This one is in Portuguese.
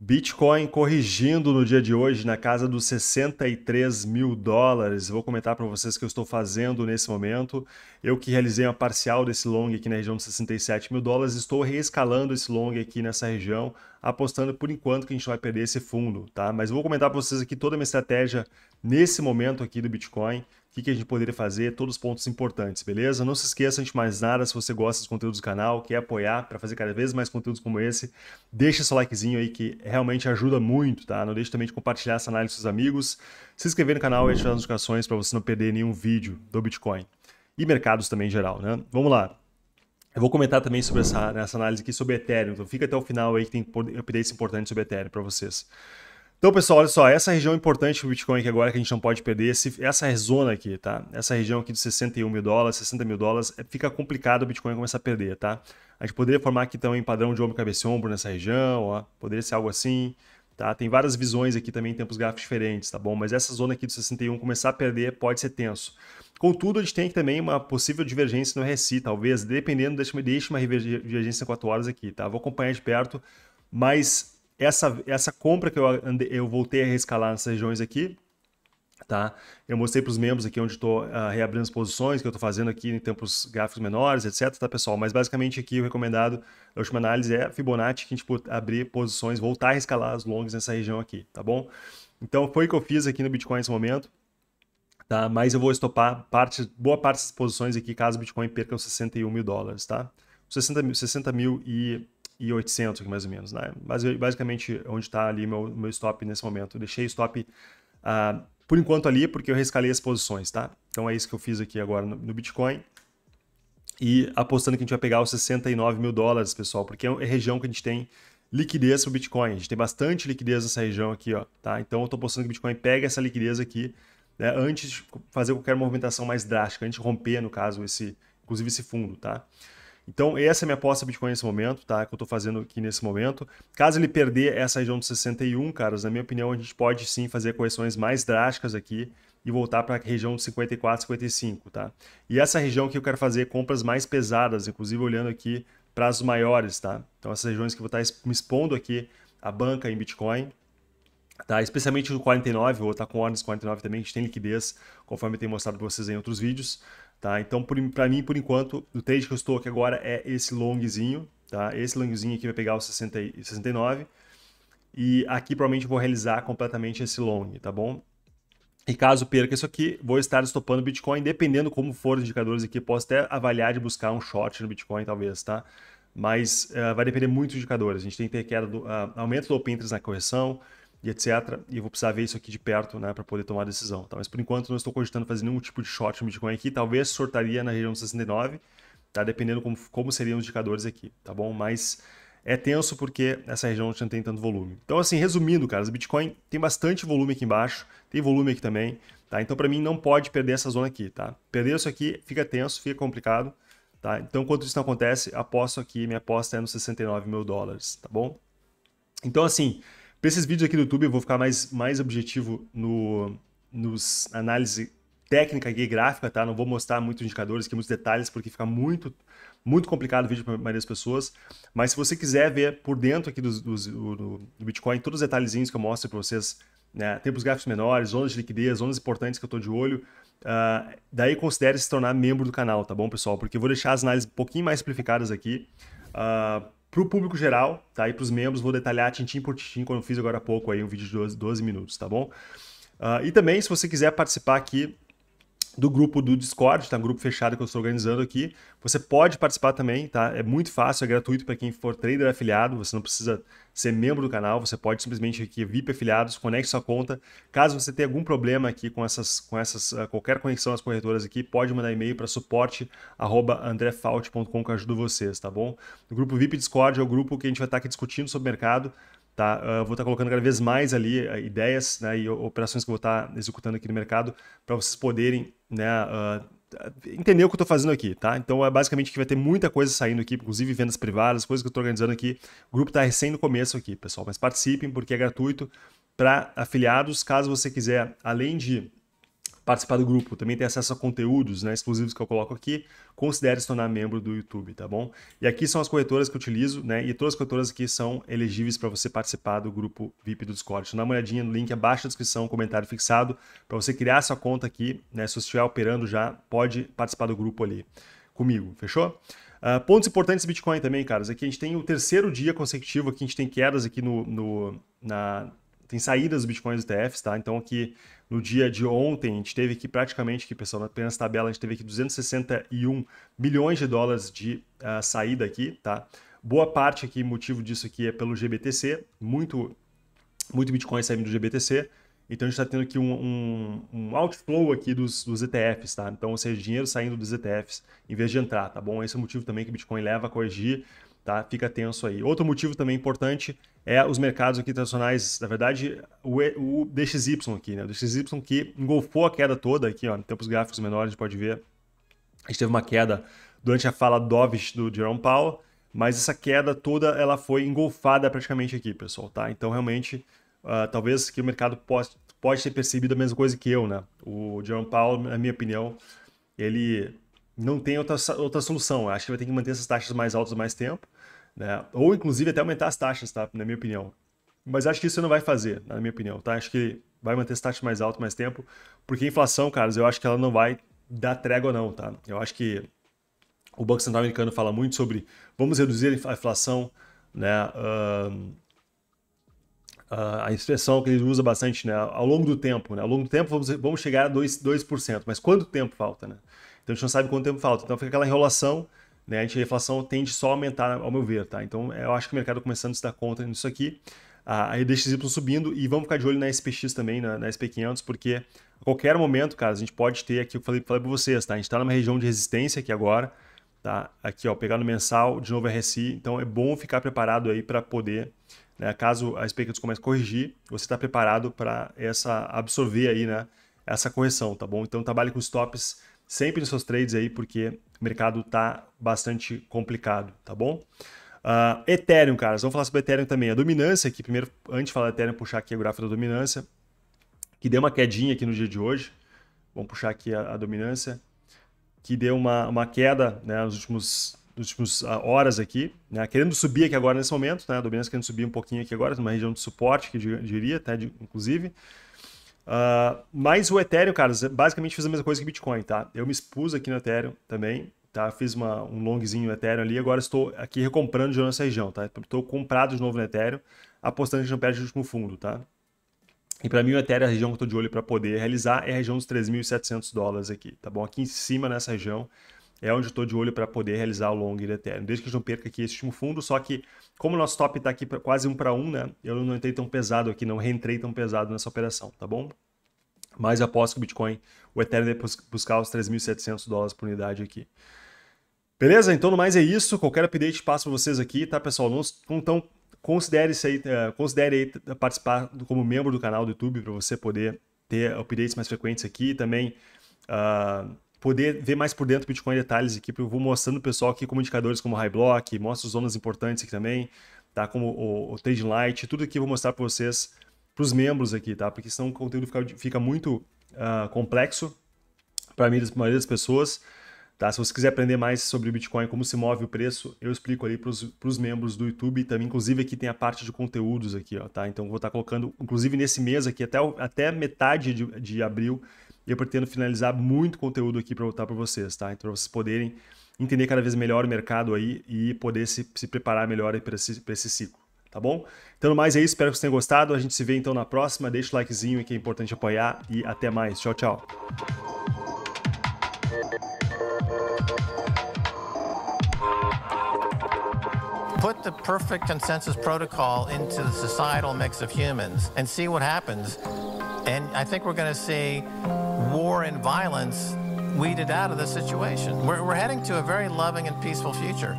Bitcoin corrigindo no dia de hoje na casa dos 63 mil dólares. Vou comentar para vocês o que eu estou fazendo nesse momento. Eu que realizei uma parcial desse long aqui na região dos 67 mil dólares, estou reescalando esse long aqui nessa região apostando por enquanto que a gente vai perder esse fundo, tá? Mas vou comentar para vocês aqui toda a minha estratégia nesse momento aqui do Bitcoin, o que, que, a gente poderia fazer, todos os pontos importantes, beleza? Não se esqueça, antes de mais nada, se você gosta dos conteúdos do canal, quer apoiar para fazer cada vez mais conteúdos como esse, deixa seu likezinho aí que realmente ajuda muito, tá? Não deixe também de compartilhar essa análise com seus amigos, se inscrever no canal e ativar as notificações para você não perder nenhum vídeo do Bitcoin. E mercados também em geral, né? Vamos lá. Eu vou comentar também sobre essa, né, essa análise aqui sobre Ethereum. Então fica até o final aí que tem updates importantes sobre Ethereum para vocês. Então, pessoal, olha só, essa região importante do Bitcoin aqui agora que a gente não pode perder, esse, essa zona aqui, tá? Essa região aqui de 61 mil dólares, 60 mil dólares, é, fica complicado o Bitcoin começar a perder, tá? A gente poderia formar aqui também então, padrão de ombro, cabeça e ombro nessa região, ó, poderia ser algo assim, tá? Tem várias visões aqui também, tempos gráficos diferentes, tá bom? Mas essa zona aqui de 61 começar a perder pode ser tenso. Contudo, a gente tem também uma possível divergência no RSI, talvez, dependendo, deixa, deixa uma divergência em 4 horas aqui, tá? Vou acompanhar de perto, mas essa, essa compra que eu, eu voltei a rescalar nessas regiões aqui, tá? Eu mostrei para os membros aqui onde estou uh, ah, reabrindo as posições, que eu estou fazendo aqui em tempos gráficos menores, etc, tá, pessoal? Mas basicamente aqui o recomendado, a última análise é Fibonacci, que a gente pode abrir posições, voltar a rescalar as longas nessa região aqui, tá bom? Então foi o que eu fiz aqui no Bitcoin nesse momento tá? Mas eu vou estopar parte, boa parte das posições aqui caso o Bitcoin perca os 61 mil dólares, tá? 60 mil, 60 mil e, e 800 aqui mais ou menos, né? Mas basicamente onde está ali meu, meu stop nesse momento. Eu deixei stop uh, por enquanto ali porque eu rescalei as posições, tá? Então é isso que eu fiz aqui agora no, no Bitcoin. E apostando que a gente vai pegar os 69 mil dólares, pessoal, porque é a é região que a gente tem liquidez para o Bitcoin. A gente tem bastante liquidez nessa região aqui, ó, tá? Então eu estou apostando que o Bitcoin pega essa liquidez aqui né, antes de fazer qualquer movimentação mais drástica, antes de romper, no caso, esse, inclusive esse fundo, tá? Então, essa é minha aposta Bitcoin nesse momento, tá? Que eu tô fazendo aqui nesse momento. Caso ele perder essa região de 61, caras, na minha opinião, a gente pode sim fazer correções mais drásticas aqui e voltar para a região de 54, 55, tá? E essa região que eu quero fazer compras mais pesadas, inclusive olhando aqui prazos maiores, tá? Então, essas regiões que eu vou tá estar me expondo aqui a banca em Bitcoin, Tá? Especialmente o 49, vou estar com ordens 49 também, gente tem liquidez, conforme eu tenho mostrado para vocês em outros vídeos. Tá? Então, para mim, por enquanto, o trade que eu estou aqui agora é esse longzinho. Tá? Esse longzinho aqui vai pegar o 60, 69. E aqui provavelmente vou realizar completamente esse long, tá bom? E caso perca isso aqui, vou estar estopando Bitcoin, dependendo como for os indicadores aqui, posso até avaliar de buscar um short no Bitcoin, talvez, tá? Mas uh, vai depender muito dos indicadores. A gente tem que ter queda do, uh, aumento do open interest na correção, e etc. E eu vou precisar ver isso aqui de perto, né, para poder tomar a decisão. Tá? Mas por enquanto não estou cogitando fazer nenhum tipo de short no Bitcoin aqui. Talvez sortaria na região 69, tá? Dependendo como, como seriam os indicadores aqui, tá bom? Mas é tenso porque essa região não tem tanto volume. Então, assim, resumindo, cara, o Bitcoin tem bastante volume aqui embaixo, tem volume aqui também, tá? Então, para mim, não pode perder essa zona aqui, tá? Perder isso aqui fica tenso, fica complicado, tá? Então, enquanto isso não acontece, aposto aqui, minha aposta é nos 69 mil dólares, tá bom? Então, assim, para esses vídeos aqui do YouTube, eu vou ficar mais, mais objetivo no nos análise técnica e gráfica, tá? Não vou mostrar muitos indicadores aqui, muitos detalhes, porque fica muito, muito complicado o vídeo para a maioria das pessoas. Mas se você quiser ver por dentro aqui do, do, Bitcoin, todos os detalhezinhos que eu mostro para vocês, né? tempos gráficos menores, zonas de liquidez, zonas importantes que eu estou de olho, uh, daí considere se tornar membro do canal, tá bom, pessoal? Porque eu vou deixar as análises um pouquinho mais simplificadas aqui, uh, para o público geral, tá? E para os membros, vou detalhar tintim por tintim, quando eu fiz agora há pouco aí um vídeo de 12, 12 minutos, tá bom? Uh, e também, se você quiser participar aqui do grupo do Discord, tá? Um grupo fechado que eu estou organizando aqui. Você pode participar também, tá? É muito fácil, é gratuito para quem for trader afiliado. Você não precisa ser membro do canal, você pode simplesmente aqui VIP afiliados, conecte sua conta. Caso você tenha algum problema aqui com essas, com essas eh, qualquer conexão às corretoras aqui, pode mandar e-mail para suporte@andrefault.com que eu ajudo vocês, tá bom? O grupo VIP Discord é o grupo que a gente vai estar aqui discutindo sobre o mercado. Tá? Ah, eu vou estar tá colocando cada vez mais ali ah, ideias né, e operações que eu vou estar tá executando aqui no mercado para vocês poderem né, uh, entender o que eu estou fazendo aqui, tá? Então é basicamente que vai ter muita coisa saindo aqui, inclusive vendas privadas, coisas que eu estou organizando aqui. O grupo está recém no começo aqui, pessoal, mas participem porque é gratuito para afiliados. Caso você quiser, além de participar do grupo, também tem acesso a conteúdos né, exclusivos que eu coloco aqui, considere se tornar membro do YouTube, tá bom? E aqui são as corretoras que eu utilizo, né? E todas as corretoras aqui são elegíveis para você participar do grupo VIP do Discord. Então, dá uma olhadinha no link abaixo da descrição, comentário fixado, para você criar sua conta aqui, né? Se você estiver operando já, pode participar do grupo ali comigo, fechou? Uh, pontos importantes do Bitcoin também, caras. Aqui a gente tem o terceiro dia consecutivo, aqui a gente tem quedas aqui no, no na, tem saídas dos bitcoins ETFs, tá? Então aqui no dia de ontem, a gente teve aqui praticamente, que pessoal, apenas tabela, a gente teve aqui 261 bilhões de dólares de uh, saída aqui, tá? Boa parte aqui, motivo disso aqui é pelo GBTC, muito, muito Bitcoin saindo do GBTC. Então a gente está tendo aqui um, um, um, outflow aqui dos, dos ETFs, tá? Então, ou seja, dinheiro saindo dos ETFs em vez de entrar, tá bom? Esse é o motivo também que o Bitcoin leva a corrigir. Tá? Fica tenso aí. Outro motivo também importante é os mercados aqui tradicionais, na verdade, o, e, o DXY aqui, né? O DXY que engolfou a queda toda aqui, ó, em tempos gráficos menores, a gente pode ver. A gente teve uma queda durante a fala dovish do Jerome Powell, mas essa queda toda ela foi engolfada praticamente aqui, pessoal, tá? Então, realmente, uh, talvez que o mercado possa, pode ter percebido a mesma coisa que eu, né? O Jerome Powell, na minha opinião, ele não tem outra, outra solução. acho que vai ter que manter essas taxas mais altas mais tempo né? Ou, inclusive, até aumentar as taxas, tá? Na minha opinião. Mas acho que isso não vai fazer, na minha opinião, tá? Acho que vai manter as taxas mais alta mais tempo, porque a inflação, caras, eu acho que ela não vai dar trégua não, tá? Eu acho que o Banco Central americano fala muito sobre vamos reduzir a inflação, né? uh, a expressão que ele usa bastante, né? Ao longo do tempo, né? Ao longo do tempo vamos, vamos chegar a 2%, 2% mas quanto tempo falta, né? Então a gente não sabe quanto tempo falta. Então fica aquela enrolação né? A, inflação tende só a aumentar, ao meu ver. Tá? Então, eu acho que o mercado começando a se dar conta disso aqui. A, a EDXY subindo e vamos ficar de olho na SPX também, na, na SP500, porque a qualquer momento, cara, a gente pode ter aqui, eu falei, falei para vocês, tá? A gente está numa região de resistência aqui agora, tá? Aqui, ó, no mensal, de novo RSI, então é bom ficar preparado aí para poder, né? Caso a SP500 comece a corrigir, você está preparado para essa absorver aí, né? Essa correção, tá bom? Então trabalhe com stops sempre nos seus trades aí, porque o mercado tá bastante complicado, tá bom? Uh, Ethereum, caras, vamos falar sobre Ethereum também. A dominância aqui, primeiro, antes de falar Ethereum, puxar aqui o gráfico da dominância, que deu uma quedinha aqui no dia de hoje. Vamos puxar aqui a, a dominância, que deu uma, uma queda né, nos últimos nas últimas ah, horas aqui, né? querendo subir aqui agora nesse momento, né? a dominância querendo subir um pouquinho aqui agora, numa região de suporte, que diria, até de, inclusive. Uh, mas o Ethereum, cara, basicamente fiz a mesma coisa que Bitcoin, tá? Eu me expus aqui no Ethereum também, tá? Fiz uma, um longzinho no Ethereum ali, agora estou aqui recomprando de novo região, tá? Estou comprado de novo no Ethereum, apostando que não perde o último fundo, tá? E para mim o Ethereum, é a região que eu estou de olho para poder realizar é a região dos 3.700 dólares aqui, tá bom? Aqui em cima nessa região, é onde eu estou de olho para poder realizar o long de eterno. Desde que a gente não perca aqui esse último fundo, só que como o nosso top está aqui quase um para um, né? Eu não entrei tão pesado aqui, não reentrei tão pesado nessa operação, tá bom? Mas aposto que o Bitcoin, o Ethereum deve buscar os 3.700 dólares por unidade aqui. Beleza? Então, no mais é isso. Qualquer update passo para vocês aqui, tá, pessoal? então, considere, aí, é, considere aí participar como membro do canal do YouTube para você poder ter updates mais frequentes aqui. Também... Uh, poder ver mais por dentro Bitcoin detalhes aqui, porque eu vou mostrando o pessoal aqui como indicadores como High Block, mostro zonas importantes aqui também, tá? Como o, o Trade Light, tudo aqui eu vou mostrar para vocês, para os membros aqui, tá? Porque senão o conteúdo fica, fica muito uh, complexo para a maioria das pessoas. Tá? Se você quiser aprender mais sobre o Bitcoin, como se move o preço, eu explico ali para os membros do YouTube. Também, inclusive, aqui tem a parte de conteúdos aqui, ó, tá? Então, vou estar tá colocando, inclusive, nesse mês aqui, até, até metade de, de abril, e eu pretendo finalizar muito conteúdo aqui para voltar para vocês, tá? Então, para vocês poderem entender cada vez melhor o mercado aí e poder se, se preparar melhor para esse, esse ciclo, tá bom? Então, mais é isso. Espero que vocês tenham gostado. A gente se vê então na próxima. Deixa o likezinho que é importante apoiar e até mais. Tchau, tchau. put the perfect consensus protocol into the societal mix of humans and see what happens. And I think we're going to see war and violence weeded out of the situation. We're, we're heading to a very loving and peaceful future.